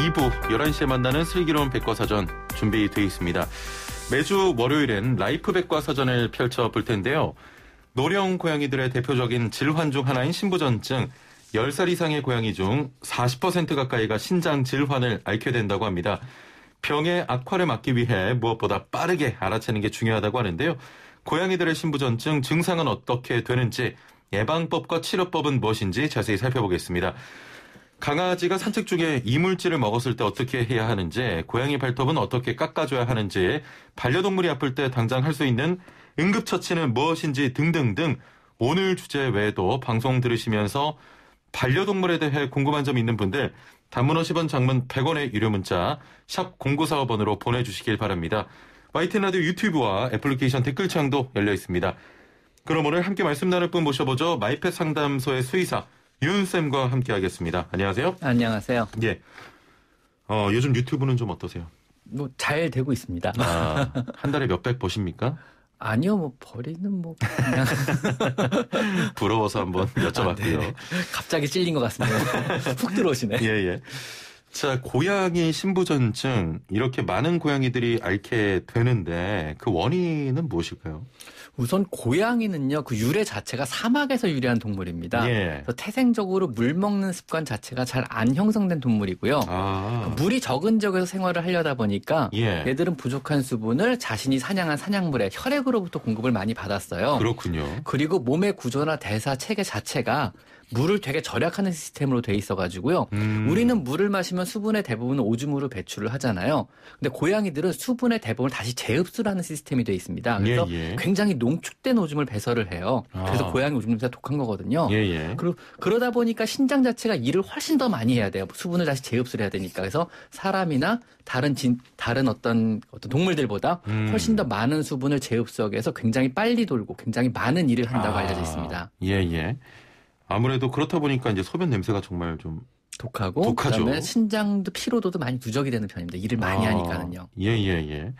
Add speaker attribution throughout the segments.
Speaker 1: 2부 11시에 만나는 슬기로운 백과사전 준비되어 있습니다. 매주 월요일엔 라이프 백과사전을 펼쳐 볼 텐데요. 노령 고양이들의 대표적인 질환 중 하나인 신부전증 10살 이상의 고양이 중 40% 가까이가 신장 질환을 앓게 된다고 합니다. 병의 악화를 막기 위해 무엇보다 빠르게 알아채는 게 중요하다고 하는데요. 고양이들의 신부전증 증상은 어떻게 되는지 예방법과 치료법은 무엇인지 자세히 살펴보겠습니다. 강아지가 산책 중에 이물질을 먹었을 때 어떻게 해야 하는지, 고양이 발톱은 어떻게 깎아줘야 하는지, 반려동물이 아플 때 당장 할 수 있는 응급처치는 무엇인지 등등등 오늘 주제 외에도 방송 들으시면서 반려동물에 대해 궁금한 점 있는 분들 단문 50원 장문 100원의 유료 문자 샵 0945번으로 보내주시길 바랍니다. YTN 라디오 유튜브와 애플리케이션 댓글창도 열려 있습니다. 그럼 오늘 함께 말씀 나눌 분 모셔보죠. 마이펫 상담소의 수의사 윤 쌤과 함께하겠습니다. 안녕하세요.
Speaker 2: 안녕하세요.
Speaker 1: 예. 어, 요즘 유튜브는 좀 어떠세요?
Speaker 2: 뭐 잘 되고 있습니다. 아,
Speaker 1: 한 달에 몇백 버십니까? 아니요, 뭐
Speaker 2: 버리는 뭐 그냥 부러워서 한번 아, 여쭤봤고요. 아, 갑자기 찔린 것 같습니다. 훅 들어오시네. 예, 예. 자,
Speaker 1: 고양이 신부전증 이렇게 많은 고양이들이 앓게 되는데 그
Speaker 2: 원인은 무엇일까요? 우선 고양이는요 그 유래 자체가 사막에서 유래한 동물입니다. 예. 그래서 태생적으로 물 먹는 습관 자체가 잘 안 형성된 동물이고요. 아. 그 물이 적은 지역에서 생활을 하려다 보니까 예. 얘들은 부족한 수분을 자신이 사냥한 사냥물의 혈액으로부터 공급을 많이 받았어요. 그렇군요. 그리고 몸의 구조나 대사 체계 자체가 물을 되게 절약하는 시스템으로 돼 있어가지고요. 음. 우리는 물을 마시면 수분의 대부분은 오줌으로 배출을 하잖아요. 근데 고양이들은 수분의 대부분을 다시 재흡수를 하는 시스템이 돼 있습니다. 예, 그래서 예, 예. 굉장히 농축된 오줌을 배설을 해요. 그래서 아. 고양이 오줌 냄새가 독한 거거든요. 예, 예, 그리고 그러다 보니까 신장 자체가 일을 훨씬 더 많이 해야 돼요. 수분을 다시 재흡수를 해야 되니까. 그래서 사람이나 다른 진, 다른 어떤 어떤 동물들보다 음. 훨씬 더 많은 수분을 재흡수하기 위해서 굉장히 빨리 돌고 굉장히 많은 일을 한다고 아. 알려져 있습니다.
Speaker 1: 예, 예. 아무래도 그렇다 보니까 이제 소변 냄새가 정말 좀 독하고 독하죠. 그다음에
Speaker 2: 신장도 피로도도 많이 누적이 되는 편입니다. 일을 많이 아, 하니까는요.
Speaker 1: 예 예예. 예, 예. 예.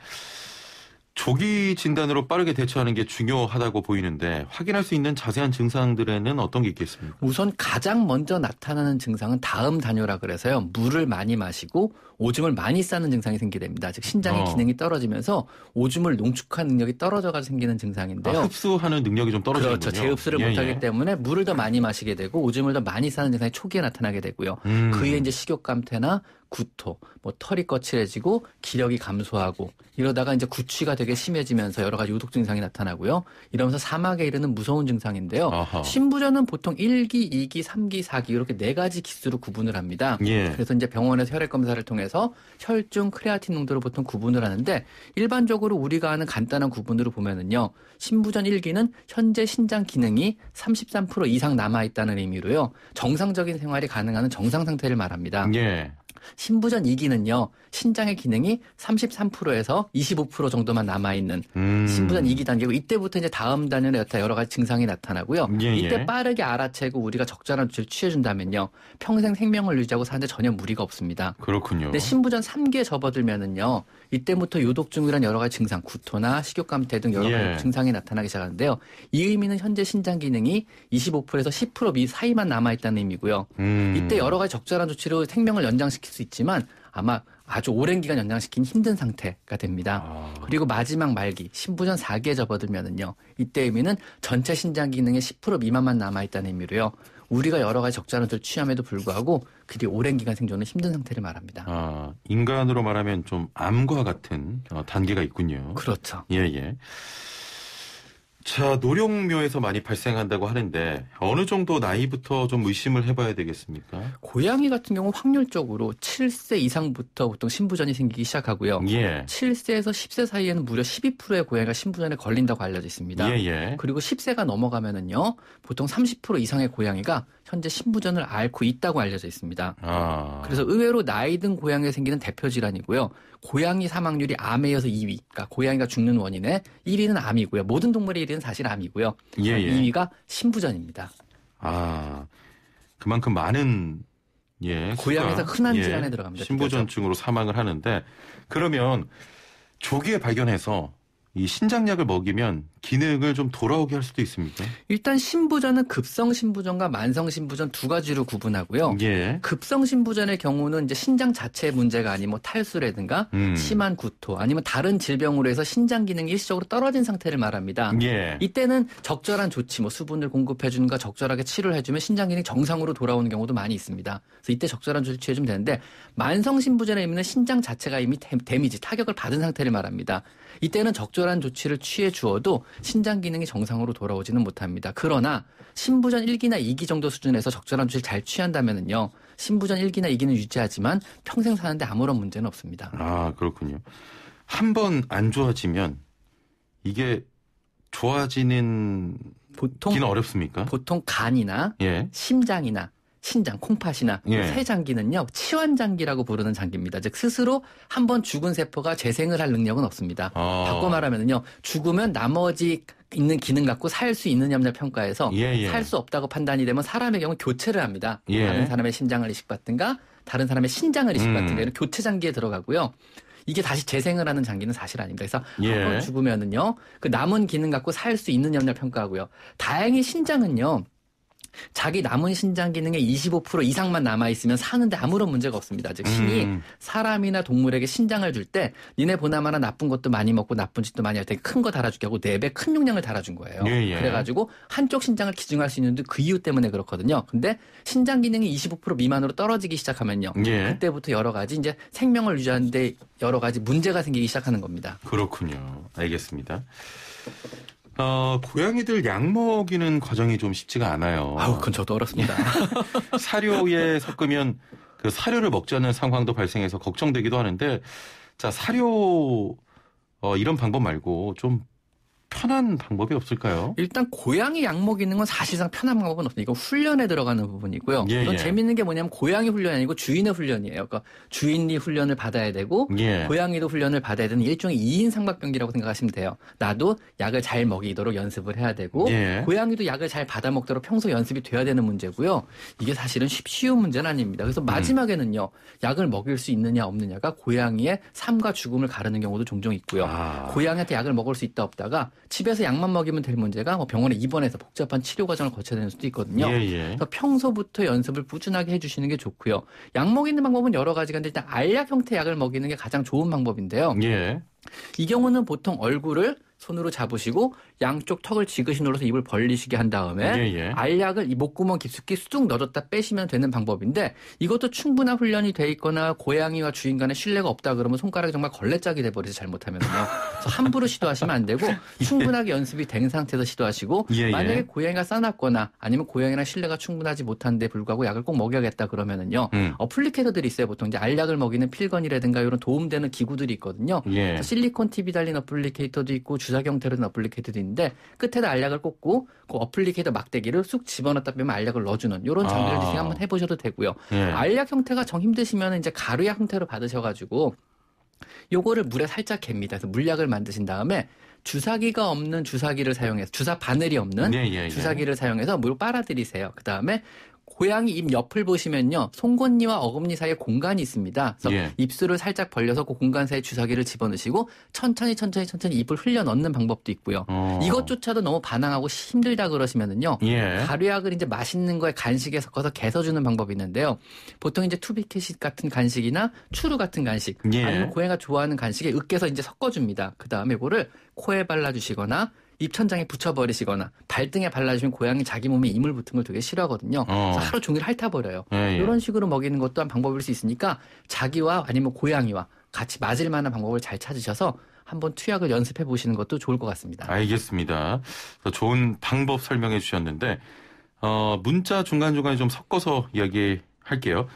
Speaker 1: 조기 진단으로 빠르게 대처하는 게 중요하다고 보이는데 확인할 수 있는 자세한 증상들에는 어떤 게 있겠습니까?
Speaker 2: 우선 가장 먼저 나타나는 증상은 다음 단뇨라 그래서요. 물을 많이 마시고 오줌을 많이 싸는 증상이 생기게 됩니다. 즉 신장의 어. 기능이 떨어지면서 오줌을 농축한 능력이 떨어져가 생기는 아, 증상인데요. 아,
Speaker 1: 흡수하는 능력이 좀 떨어지는 그렇죠. 재흡수를 예, 못하기 예.
Speaker 2: 때문에 물을 더 많이 마시게 되고 오줌을 더 많이 싸는 증상이 초기에 나타나게 되고요. 음. 그에 이제 식욕 감퇴나 구토, 뭐 털이 거칠해지고 기력이 감소하고 이러다가 이제 구취가 되게 심해지면서 여러 가지 우독 증상이 나타나고요. 이러면서 사막에 이르는 무서운 증상인데요. 아하. 신부전은 보통 1기, 2기, 3기, 4기 이렇게 네 가지 기수로 구분을 합니다. 예. 그래서 이제 병원에서 혈액 검사를 통해서 혈중 크레아틴 농도를 보통 구분을 하는데 일반적으로 우리가 아는 간단한 구분으로 보면은요. 신부전 1기는 현재 신장 기능이 33% 이상 남아 있다는 의미로요. 정상적인 생활이 가능한 정상 상태를 말합니다. 예. 신부전 2기는요, 신장의 기능이 33%에서 25% 정도만 남아있는 음. 신부전 2기 단계고, 이때부터 이제 다음 단연에 여타 여러 가지 증상이 나타나고요. 예, 예, 이때 빠르게 알아채고 우리가 적절한 조치를 취해준다면요, 평생 생명을 유지하고 사는데 전혀 무리가 없습니다. 그렇군요. 근데 신부전 3기에 접어들면은요, 이때부터 요독증후란 여러 가지 증상, 구토나 식욕감퇴 등 여러 가지 예. 증상이 나타나기 시작하는데요. 이 의미는 현재 신장 기능이 25%에서 10%미 사이만 남아 있다는 의미고요. 음. 이때 여러 가지 적절한 조치로 생명을 연장시킬 수 있지만 아마 아주 오랜 기간 연장시킨 힘든 상태가 됩니다. 아. 그리고 마지막 말기 신부전 4기에 접어들면은요. 이때 의미는 전체 신장 기능의 10% 미만만 남아 있다는 의미로요. 우리가 여러 가지 적절한들 취함에도 불구하고 그뒤 오랜 기간 생존은 힘든 상태를 말합니다.
Speaker 1: 아, 인간으로 말하면 좀 암과 같은 어, 단계가 있군요. 그렇죠. 예, 예. 자, 노령묘에서 많이 발생한다고 하는데 어느 정도 나이부터 좀 의심을 해봐야
Speaker 2: 되겠습니까? 고양이 같은 경우 확률적으로 7세 이상부터 보통 신부전이 생기기 시작하고요. 예. 7세에서 10세 사이에는 무려 12%의 고양이가 신부전에 걸린다고 알려져 있습니다. 예, 예. 그리고 10세가 넘어가면은요, 보통 30% 이상의 고양이가 현재 신부전을 앓고 있다고 알려져 있습니다. 아. 그래서 의외로 나이 든 고양이에 생기는 대표 질환이고요. 고양이 사망률이 암에 이어서 2위. 그러니까 고양이가 죽는 원인에 1위는 암이고요. 모든 동물의 1위는 사실 암이고요.
Speaker 1: 예, 예. 2위가
Speaker 2: 신부전입니다.
Speaker 1: 아, 그만큼 많은 예, 고양이에서 흔한 예, 질환에 들어갑니다. 신부전증으로 사망을 하는데 그러면 조기에 발견해서 이
Speaker 2: 신장약을 먹이면 기능을 좀 돌아오게 할 수도 있습니까? 일단 신부전은 급성 신부전과 만성 신부전 두 가지로 구분하고요. 예. 급성 신부전의 경우는 이제 신장 자체의 문제가 아니면 뭐 탈수라든가 음. 심한 구토 아니면 다른 질병으로 해서 신장 기능이 일시적으로 떨어진 상태를 말합니다. 예. 이때는 적절한 조치, 뭐 수분을 공급해 주는가 적절하게 치료를 해주면 신장 기능 이 정상으로 돌아오는 경우도 많이 있습니다. 그래서 이때 적절한 조치를 취해주면 되는데 만성 신부전의 의미는 신장 자체가 이미 데미지 타격을 받은 상태를 말합니다. 이때는 적절 적절한 조치를 취해 주어도 신장 기능이 정상으로 돌아오지는 못합니다. 그러나 신부전 1기나 2기 정도 수준에서 적절한 조치를 잘 취한다면은요. 신부전 1기나 2기는 유지하지만 평생 사는데 아무런 문제는 없습니다.
Speaker 1: 아, 그렇군요. 한 번 안 좋아지면 이게 좋아지는 보통 긴 어렵습니까?
Speaker 2: 보통 간이나 예. 심장이나 신장, 콩팥이나 예. 쇠장기는요 그 치환장기라고 부르는 장기입니다. 즉 스스로 한번 죽은 세포가 재생을 할 능력은 없습니다. 어. 바꿔 말하면요 죽으면 나머지 있는 기능 갖고 살 수 있느냐 없 평가해서 예, 예. 살수 없다고 판단이 되면 사람의 경우 교체를 합니다. 예. 다른 사람의 신장을 이식받든가 다른 사람의 신장을 이식받든가 음. 이런 교체 장기에 들어가고요. 이게 다시 재생을 하는 장기는 사실 아닙니다. 그래서 한번 예. 죽으면은요 그 남은 기능 갖고 살 수 있느냐 없 평가하고요. 다행히 신장은요. 자기 남은 신장 기능의 25% 이상만 남아 있으면 사는데 아무런 문제가 없습니다. 즉 신이 음. 사람이나 동물에게 신장을 줄 때 니네 보나마나 나쁜 것도 많이 먹고 나쁜 짓도 많이 할 테니 큰거 달아주게 하고 네 배 큰 용량을 달아준 거예요. 예, 예. 그래가지고 한쪽 신장을 기증할 수 있는데 그 이유 때문에 그렇거든요. 근데 신장 기능이 25% 미만으로 떨어지기 시작하면요. 예. 그때부터 여러 가지 이제 생명을 유지하는데 여러 가지 문제가 생기기 시작하는 겁니다.
Speaker 1: 그렇군요. 알겠습니다. 어, 고양이들 약 먹이는 과정이 좀 쉽지가 않아요. 아 그건 저도 어렵습니다. 사료에 섞으면 그 사료를 먹지 않는 상황도 발생해서 걱정되기도 하는데, 자, 사료, 어, 이런 방법 말고 좀
Speaker 2: 편한 방법이 없을까요? 일단 고양이 약 먹이는 건 사실상 편한 방법은 없어요. 이거 훈련에 들어가는 부분이고요. 예, 이건 예. 재밌는 게 뭐냐면 고양이 훈련이 아니고 주인의 훈련이에요. 그러니까 주인이 훈련을 받아야 되고 예. 고양이도 훈련을 받아야 되는 일종의 2인 삼각경기라고 생각하시면 돼요. 나도 약을 잘 먹이도록 연습을 해야 되고 예. 고양이도 약을 잘 받아 먹도록 평소 연습이 돼야 되는 문제고요. 이게 사실은 쉬운 문제는 아닙니다. 그래서 음. 마지막에는요. 음. 약을 먹일 수 있느냐 없느냐가 고양이의 삶과 죽음을 가르는 경우도 종종 있고요. 아. 고양이한테 약을 먹을 수 있다 없다가 집에서 약만 먹이면 될 문제가 뭐 병원에 입원해서 복잡한 치료 과정을 거쳐야 되는 수도 있거든요. 예, 예. 그래서 평소부터 연습을 꾸준하게 해주시는 게 좋고요. 약 먹이는 방법은 여러 가지가 있는데 일단 알약 형태 약을 먹이는 게 가장 좋은 방법인데요. 예. 이 경우는 보통 얼굴을 손으로 잡으시고 양쪽 턱을 지그시 눌러서 입을 벌리시게 한 다음에 예, 예. 알약을 이 목구멍 깊숙이 쑥 넣어줬다 빼시면 되는 방법인데 이것도 충분한 훈련이 돼 있거나 고양이와 주인 간의 신뢰가 없다 그러면 손가락이 정말 걸레짝이 돼버리지 잘못하면요. 그래서 함부로 시도하시면 안 되고 예. 충분하게 연습이 된 상태에서 시도하시고 예, 예, 만약에 고양이가 싸놨거나 아니면 고양이랑 신뢰가 충분하지 못한데 불구하고 약을 꼭 먹여야겠다 그러면은요. 음. 어플리케이터들이 있어요. 보통 이제 알약을 먹이는 필건이라든가 이런 도움되는 기구들이 있거든요. 예. 실리콘 TV 달린 어플리케이터도 있고 주사 경태로 된 어플리케이터도 있는데 끝에다 알약을 꽂고 그 어플리케이터 막대기를 쑥 집어넣다 빼면 알약을 넣어주는 이런 장비를 아. 한번 해보셔도 되고요. 예. 알약 형태가 정 힘드시면 이제 가루약 형태로 받으셔가지고 요거를 물에 살짝 갭니다. 그래서 물약을 만드신 다음에 주사기가 없는 주사기를 사용해서 주사 바늘이 없는 예, 예, 예, 주사기를 사용해서 물을 빨아들이세요. 그 다음에 고양이 입 옆을 보시면요. 송곳니와 어금니 사이에 공간이 있습니다. 그래서 예. 입술을 살짝 벌려서 그 공간 사이에 주사기를 집어넣으시고 천천히 천천히 천천히 입을 흘려 넣는 방법도 있고요. 어. 이것조차도 너무 반항하고 힘들다 그러시면은요. 예. 가루약을 이제 맛있는 거에 간식에 섞어서 개서 주는 방법이 있는데요. 보통 이제 투비캐시 같은 간식이나 추루 같은 간식 예. 아니면 고양이가 좋아하는 간식에 으깨서 이제 섞어 줍니다. 그다음에 이거를 코에 발라 주시거나 입천장에 붙여버리시거나 발등에 발라주면 고양이 자기 몸에 이물 붙은 걸 되게 싫어하거든요. 어. 그래서 하루 종일 핥아버려요. 예, 예. 이런 식으로 먹이는 것도 한 방법일 수 있으니까 자기와 아니면 고양이와 같이 맞을 만한 방법을 잘 찾으셔서 한번 투약을 연습해 보시는 것도 좋을 것 같습니다.
Speaker 1: 알겠습니다. 좋은 방법 설명해 주셨는데 어, 문자 중간중간에 좀 섞어서 이야기할게요.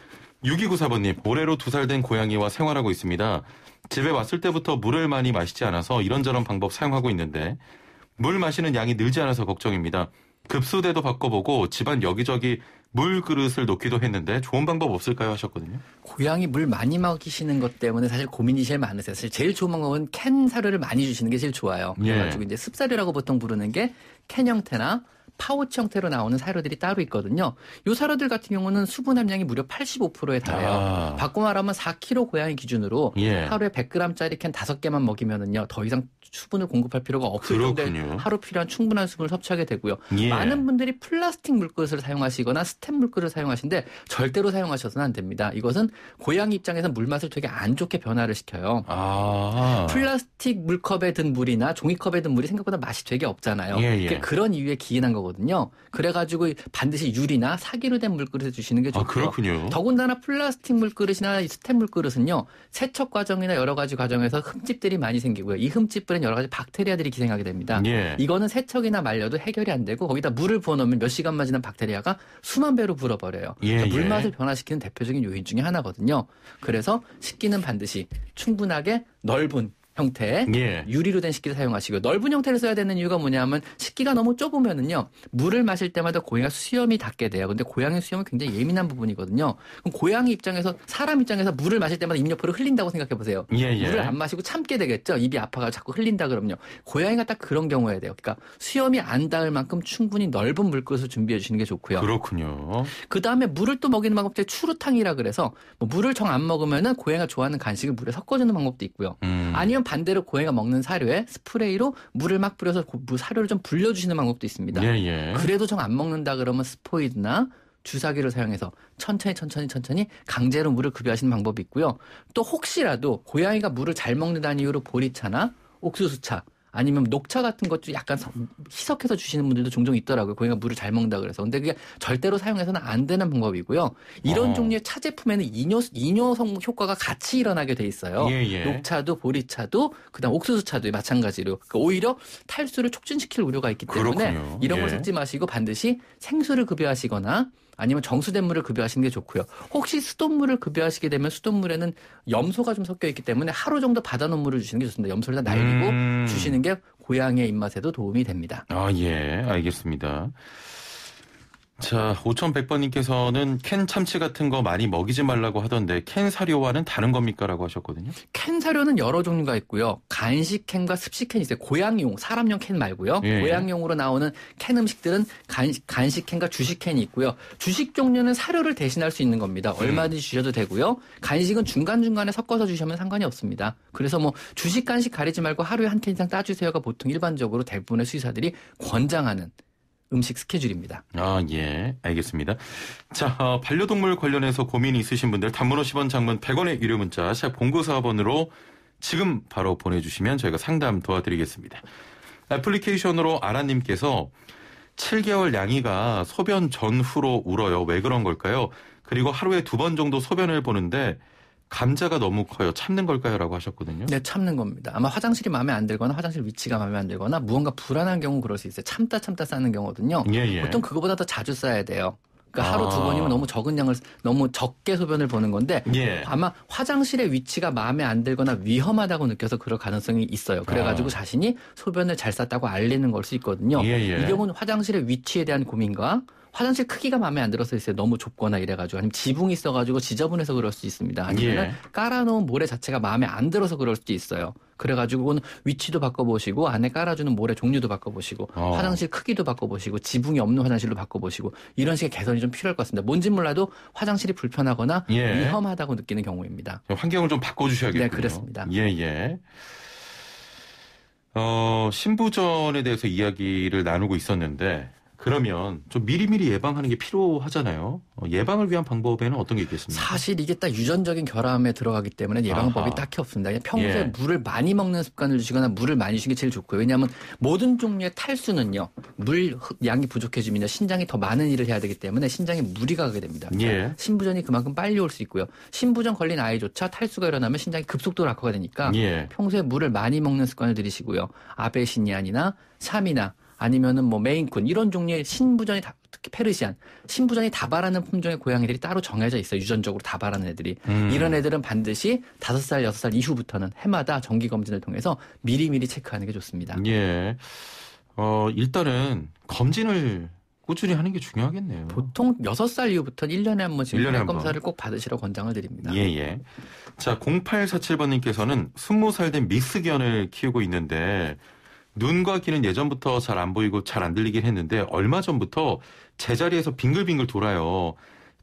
Speaker 1: 6294번님, 올해로 두 살 된 고양이와 생활하고 있습니다. 집에 왔을 때부터 물을 많이 마시지 않아서 이런저런 방법 사용하고 있는데 물 마시는 양이 늘지 않아서 걱정입니다. 급수대도 바꿔보고 집안 여기저기 물 그릇을 놓기도 했는데 좋은 방법 없을까요 하셨거든요.
Speaker 2: 고양이 물 많이 먹이시는 것 때문에 사실 고민이 제일 많으세요. 사실 제일 좋은 방법은 캔 사료를 많이 주시는 게 제일 좋아요. 예. 그래가지고 이제 습사료라고 보통 부르는 게 캔 형태나 파우치 형태로 나오는 사료들이 따로 있거든요. 요 사료들 같은 경우는 수분 함량이 무려 85%에 달해요. 아. 바꿔 말하면 4kg 고양이 기준으로 예. 하루에 100g짜리 캔 5개만 먹이면은요. 더 이상 수분을 공급할 필요가 없을 정도 하루 필요한 충분한 수분을 섭취하게 되고요. 예. 많은 분들이 플라스틱 물그릇을 사용하시거나 스텝 물그릇을 사용하시는데 절대로 사용하셔서는 안 됩니다. 이것은 고양이 입장에서 물맛을 되게 안 좋게 변화를 시켜요. 아. 플라스틱 물컵에 든 물이나 종이컵에 든 물이 생각보다 맛이 되게 없잖아요. 예, 예. 그러니까 그런 이유에 기인한 거거든 거거든요. 그래가지고 반드시 유리나 사기로 된 물그릇을 주시는 게 아, 좋고요. 아, 그렇군요. 더군다나 플라스틱 물그릇이나 스텝 물그릇은요. 세척 과정이나 여러 가지 과정에서 흠집들이 많이 생기고요. 이 흠집들은 여러 가지 박테리아들이 기생하게 됩니다. 예. 이거는 세척이나 말려도 해결이 안 되고 거기다 물을 부어놓으면몇 시간만 지난 박테리아가 수만 배로 불어버려요. 예, 그러니까 예. 물맛을 예. 변화시키는 대표적인 요인 중에 하나거든요. 그래서 식기는 반드시 충분하게 넓은 형태 예. 유리로 된 식기를 사용하시고 넓은 형태를 써야 되는 이유가 뭐냐면 식기가 너무 좁으면은요 물을 마실 때마다 고양이가 수염이 닿게 돼요. 근데 고양이 수염은 굉장히 예민한 부분이거든요. 그럼 고양이 입장에서 사람 입장에서 물을 마실 때마다 입 옆으로 흘린다고 생각해 보세요. 예예. 예. 물을 안 마시고 참게 되겠죠. 입이 아파가 자꾸 흘린다 그럼요. 고양이가 딱 그런 경우에 돼요. 그러니까 수염이 안 닿을 만큼 충분히 넓은 물것을 준비해 주시는 게 좋고요. 그렇군요. 그 다음에 물을 또 먹이는 방법이 추루탕이라 그래서 뭐 물을 정 안 먹으면은 고양이가 좋아하는 간식을 물에 섞어주는 방법도 있고요. 음. 아니면 반대로 고양이가 먹는 사료에 스프레이로 물을 막 뿌려서 사료를 좀 불려주시는 방법도 있습니다. 예, 예. 그래도 정 안 먹는다 그러면 스포이드나 주사기를 사용해서 천천히 천천히 천천히 강제로 물을 급여하시는 방법이 있고요. 또 혹시라도 고양이가 물을 잘 먹는다는 이유로 보리차나 옥수수차 아니면 녹차 같은 것도 약간 희석해서 주시는 분들도 종종 있더라고요. 고기가 물을 잘 먹는다 그래서. 근데 그게 절대로 사용해서는 안 되는 방법이고요. 이런 어. 종류의 차 제품에는 이뇨 이뇨성 효과가 같이 일어나게 돼 있어요. 예, 예. 녹차도 보리차도 그다음 옥수수차도 마찬가지로 그러니까 오히려 탈수를 촉진시킬 우려가 있기 때문에 그렇군요. 이런 걸 예. 섞지 마시고 반드시 생수를 급여하시거나 아니면 정수된 물을 급여하시는 게 좋고요. 혹시 수돗물을 급여하시게 되면 수돗물에는 염소가 좀 섞여 있기 때문에 하루 정도 바다은 물을 주시는 게 좋습니다. 염소를 다 날리고 음. 주시는 게 고양이의 입맛에도 도움이 됩니다.
Speaker 1: 아, 예. 알겠습니다. 자, 5100번님께서는 캔 참치 같은 거 많이 먹이지 말라고 하던데 캔 사료와는 다른 겁니까? 라고 하셨거든요.
Speaker 2: 캔 사료는 여러 종류가 있고요. 간식 캔과 습식 캔이 있어요. 고양용, 사람용 캔 말고요. 예. 예. 고양용으로 나오는 캔 음식들은 간식, 간식 캔과 주식 캔이 있고요. 주식 종류는 사료를 대신할 수 있는 겁니다. 음. 얼마든지 주셔도 되고요. 간식은 중간중간에 섞어서 주시면 상관이 없습니다. 그래서 뭐 주식 간식 가리지 말고 하루에 한 캔 이상 따주세요가 보통 일반적으로 대부분의 수의사들이 권장하는 음식 스케줄입니다.
Speaker 1: 아, 예. 알겠습니다. 자, 어, 반려동물 관련해서 고민이 있으신 분들 단문 50원 장문 100원의 유료 문자 샵 0945번으로 지금 바로 보내주시면 저희가 상담 도와드리겠습니다. 애플리케이션으로 아라님께서 7개월 양이가 소변 전후로 울어요. 왜 그런 걸까요? 그리고 하루에 두 번 정도 소변을 보는데 감자가 너무 커요. 참는 걸까요? 라고 하셨거든요.
Speaker 2: 네, 참는 겁니다. 아마 화장실이 마음에 안 들거나 화장실 위치가 마음에 안 들거나 무언가 불안한 경우 그럴 수 있어요. 참다 참다 싸는 경우거든요. 예, 예. 보통 그거보다 더 자주 싸야 돼요. 그러니까 아. 하루 두 번이면 너무 적은 양을 너무 적게 소변을 보는 건데 예. 아마 화장실의 위치가 마음에 안 들거나 위험하다고 느껴서 그럴 가능성이 있어요. 그래가지고 아. 자신이 소변을 잘 쌌다고 알리는 걸 수 있거든요. 예, 예. 이 경우는 화장실의 위치에 대한 고민과 화장실 크기가 마음에 안 들어서 있어요. 너무 좁거나 이래가지고 아니면 지붕이 있어가지고 지저분해서 그럴 수 있습니다. 아니면 예. 깔아놓은 모래 자체가 마음에 안 들어서 그럴 수도 있어요. 그래가지고는 위치도 바꿔보시고 안에 깔아주는 모래 종류도 바꿔보시고 어. 화장실 크기도 바꿔보시고 지붕이 없는 화장실로 바꿔보시고 이런 식의 개선이 좀 필요할 것 같습니다. 뭔지 몰라도 화장실이 불편하거나 예. 위험하다고 느끼는 경우입니다. 환경을
Speaker 1: 좀 바꿔주셔야겠네요. 네, 그렇습니다. 예 예. 어, 신부전에 대해서 이야기를 나누고 있었는데 그러면 좀 미리미리 예방하는 게 필요하잖아요. 어, 예방을 위한 방법에는 어떤 게 있겠습니까?
Speaker 2: 사실 이게 딱 유전적인 결함에 들어가기 때문에 예방법이 아하. 딱히 없습니다. 그냥 평소에 예. 물을 많이 먹는 습관을 주시거나 물을 많이 주는 시게 제일 좋고요. 왜냐하면 모든 종류의 탈수는요. 물 양이 부족해지면 신장이 더 많은 일을 해야 되기 때문에 신장에 무리가 가게 됩니다. 예. 신부전이 그만큼 빨리 올 수 있고요. 신부전 걸린 아이조차 탈수가 일어나면 신장이 급속도로 악화가 되니까 예. 평소에 물을 많이 먹는 습관을 들이시고요. 아베신이안이나 샴이나 아니면은 뭐 메인쿤 이런 종류의 신부전이 다, 특히 페르시안 신부전이 다발하는 품종의 고양이들이 따로 정해져 있어요. 유전적으로 다발하는 애들이 음. 이런 애들은 반드시 다섯 살 여섯 살 이후부터는 해마다 정기 검진을 통해서 미리미리 체크하는 게 좋습니다. 예. 어, 일단은 검진을 꾸준히 하는 게 중요하겠네요. 보통 6살 이후부터는 1년에 한 번씩 1년에 한 검사를 번. 꼭 받으시라 고 권장을 드립니다. 예, 예. 자,
Speaker 1: 0847번님께서는 20살 된 미스견을 키우고 있는데 눈과 귀는 예전부터 잘 안 보이고 잘 안 들리긴 했는데 얼마 전부터 제자리에서 빙글빙글 돌아요.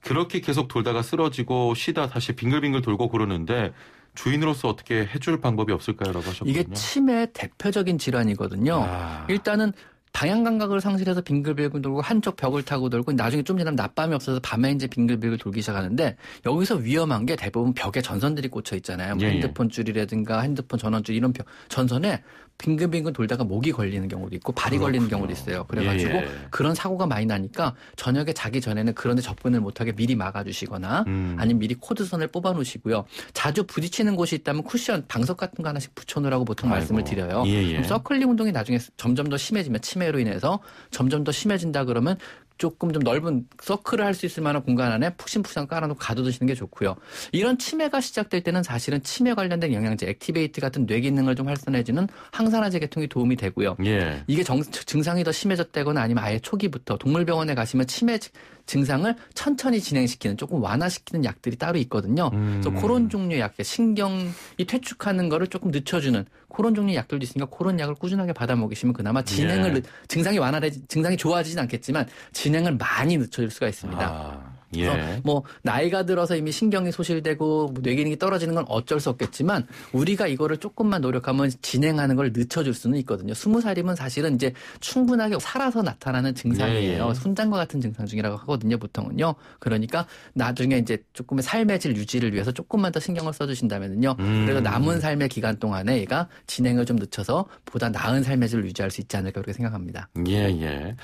Speaker 1: 그렇게 계속 돌다가 쓰러지고 쉬다 다시 빙글빙글 돌고 그러는데 주인으로서 어떻게 해줄 방법이 없을까요라고 하셨거요 이게
Speaker 2: 치매 대표적인 질환이거든요. 아. 일단은 방향 감각을 상실해서 빙글빙글 돌고 한쪽 벽을 타고 돌고 나중에 좀 지나면 낮밤이 없어서 밤에 이제 빙글빙글 돌기 시작하는데 여기서 위험한 게 대부분 벽에 전선들이 꽂혀 있잖아요. 뭐 예, 예, 핸드폰 줄이라든가 핸드폰 전원줄 이런 벽, 전선에 빙글빙글 돌다가 목이 걸리는 경우도 있고 발이 그렇군요. 걸리는 경우도 있어요. 그래가지고 예. 그런 사고가 많이 나니까 저녁에 자기 전에는 그런데 접근을 못하게 미리 막아주시거나 음. 아니면 미리 코드선을 뽑아놓으시고요. 자주 부딪히는 곳이 있다면 쿠션 방석 같은 거 하나씩 붙여놓으라고 보통 아이고. 말씀을 드려요. 예, 예. 그럼 서클링 운동이 나중에 점점 더 심해지면 치매로 인해서 점점 더 심해진다 그러면 조금 좀 넓은 서클을 할 수 있을 만한 공간 안에 푹신푹신 깔아놓고 가둬두시는 게 좋고요. 이런 치매가 시작될 때는 사실은 치매 관련된 영양제, 액티베이트 같은 뇌 기능을 좀 활성화해주는 항산화제 계통이 도움이 되고요. 예. 이게 정, 증상이 더 심해졌다거나 아니면 아예 초기부터 동물병원에 가시면 치매 증상을 천천히 진행시키는 조금 완화시키는 약들이 따로 있거든요. 음. 그래서 그런 종류의 약, 신경이 퇴축하는 거를 조금 늦춰주는 그런 종류의 약들도 있으니까 그런 약을 꾸준하게 받아 먹이시면 그나마 진행을 예. 증상이 완화되 증상이 좋아지진 않겠지만 진행을 많이 늦춰줄 수가 있습니다. 아. 예. 그래서 예. 뭐 나이가 들어서 이미 신경이 소실되고 뭐 뇌 기능이 떨어지는 건 어쩔 수 없겠지만 우리가 이거를 조금만 노력하면 진행하는 걸 늦춰줄 수는 있거든요. 스무 살이면 사실은 이제 충분하게 살아서 나타나는 증상이에요. 예. 예. 손장과 같은 증상 중이라고 하거든요. 보통은요. 그러니까 나중에 이제 조금의 삶의 질 유지를 위해서 조금만 더 신경을 써주신다면요. 은 음. 그래서 남은 삶의 기간 동안에 얘가 진행을 좀 늦춰서 보다 나은 삶의 질을 유지할 수 있지 않을까 그렇게 생각합니다. 예
Speaker 1: 예.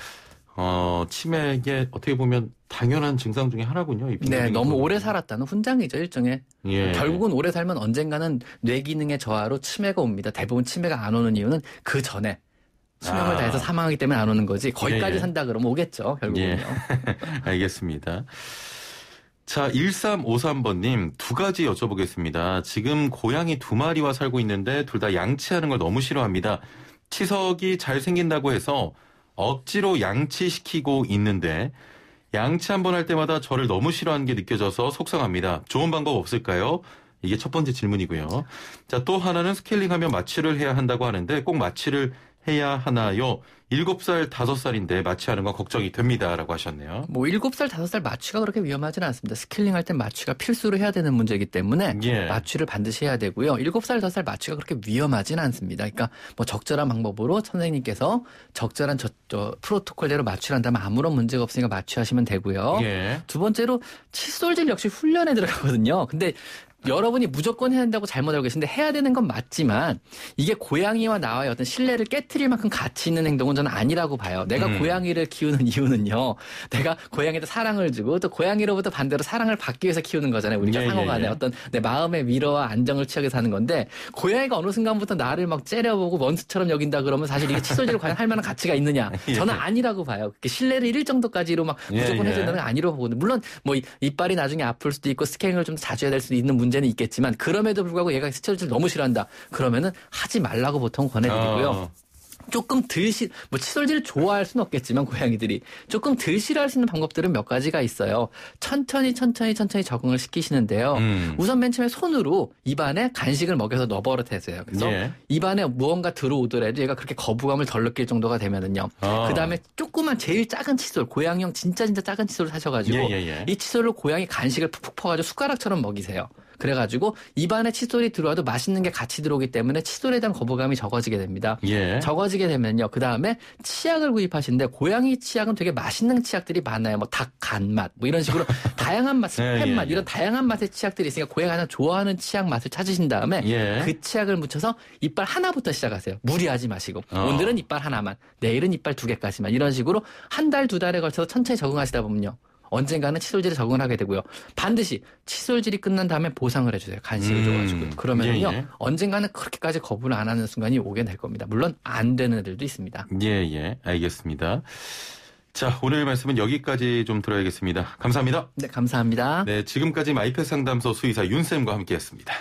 Speaker 1: 어, 치맥의 어떻게 보면 당연한 증상 중의 하나군요. 이
Speaker 2: 네, 너무 거군요. 오래 살았다는 훈장이죠 일종의. 예. 결국은 오래 살면 언젠가는 뇌 기능의 저하로 치매가 옵니다. 대부분 치매가 안 오는 이유는 그 전에 수명을 아. 다해서 사망하기 때문에 안 오는 거지 거기까지 예. 예. 산다 그러면 오겠죠 결국은요. 예.
Speaker 1: 알겠습니다. 자, 1353번님, 두 가지 여쭤보겠습니다. 지금 고양이 두 마리와 살고 있는데 둘 다 양치하는 걸 너무 싫어합니다. 치석이 잘 생긴다고 해서 억지로 양치시키고 있는데 양치 한번 할 때마다 저를 너무 싫어하는 게 느껴져서 속상합니다. 좋은 방법 없을까요? 이게 첫 번째 질문이고요. 자, 또 하나는 스케일링 하면 마취를 해야 한다고 하는데 꼭 마취를 해야 하나요? 7살, 5살인데 마취하는 거 걱정이 됩니다라고 하셨네요.
Speaker 2: 뭐 7살, 5살 마취가 그렇게 위험하지는 않습니다. 스킬링 할땐 마취가 필수로 해야 되는 문제이기 때문에 예. 마취를 반드시 해야 되고요. 7살, 5살 마취가 그렇게 위험하진 않습니다. 그러니까 뭐 적절한 방법으로 선생님께서 적절한 저, 저 프로토콜대로 마취를 한다면 아무런 문제가 없으니까 마취하시면 되고요. 예. 두 번째로 칫솔질 역시 훈련에 들어가거든요. 근데 여러분이 무조건 해야 된다고 잘못 알고 계신데 해야 되는 건 맞지만 이게 고양이와 나와의 어떤 신뢰를 깨뜨릴 만큼 가치 있는 행동은 저는 아니라고 봐요. 내가 음. 고양이를 키우는 이유는요. 내가 고양이한테 사랑을 주고 또 고양이로부터 반대로 사랑을 받기 위해서 키우는 거잖아요. 우리가 예, 네, 네, 상호간에 예. 네. 어떤 내 마음의 위로와 안정을 취하게사는 건데 고양이가 어느 순간부터 나를 막 째려보고 원수처럼 여긴다 그러면 사실 이게 칫솔질을 과연 할 만한 가치가 있느냐. 예. 저는 아니라고 봐요. 그 신뢰를 잃을 정도까지로 막 예, 무조건 해준다는 예. 건 아니라고 보거든요. 물론 뭐 이빨이 나중에 아플 수도 있고 스캔을 좀 자주 해야 될 수도 있는 문제 문제는 있겠지만 그럼에도 불구하고 얘가 스트레스를 너무 싫어한다. 그러면은 하지 말라고 보통 권해드리고요. 어. 조금 드실뭐 칫솔질을 좋아할 수는 없겠지만 고양이들이 조금 드실할수 있는 방법들은 몇 가지가 있어요. 천천히 천천히 천천히 적응을 시키시는데요. 음. 우선 맨 처음에 손으로 입안에 간식을 먹여서 넣어버릇해세요 그래서 예. 입안에 무언가 들어오더라도 얘가 그렇게 거부감을 덜 느낄 정도가 되면은요. 어. 아. 그 다음에 조그만 제일 작은 칫솔 고양이형 진짜 진짜 작은 칫솔을 사셔가지고 예, 예, 예. 이 칫솔로 고양이 간식을 푹푹 퍼가지고 숟가락처럼 먹이세요. 그래가지고 입안에 칫솔이 들어와도 맛있는 게 같이 들어오기 때문에 칫솔에 대한 거부감이 적어지게 됩니다. 예. 적어지게 되면요. 그 다음에 치약을 구입하시는데 고양이 치약은 되게 맛있는 치약들이 많아요. 뭐 닭 간맛 뭐 이런 식으로 다양한 맛, 스팸 예, 예 맛 예. 이런 다양한 맛의 치약들이 있으니까 고양이가 가장 좋아하는 치약 맛을 찾으신 다음에 예. 그 치약을 묻혀서 이빨 하나부터 시작하세요. 무리하지 마시고 어. 오늘은 이빨 하나만, 내일은 이빨 두 개까지만 이런 식으로 한달두 달에 걸쳐서 천천히 적응하시다 보면요. 언젠가는 칫솔질에 적응을 하게 되고요. 반드시 칫솔질이 끝난 다음에 보상을 해주세요. 간식을 음, 줘가지고. 그러면요. 예, 예. 언젠가는 그렇게까지 거부를 안 하는 순간이 오게 될 겁니다. 물론 안 되는 애들도 있습니다.
Speaker 1: 예, 예. 알겠습니다. 자, 오늘 말씀은 여기까지 좀 들어야겠습니다. 감사합니다.
Speaker 2: 네, 감사합니다.
Speaker 1: 네, 지금까지 마이펫 상담소 수의사 윤쌤과 함께 했습니다.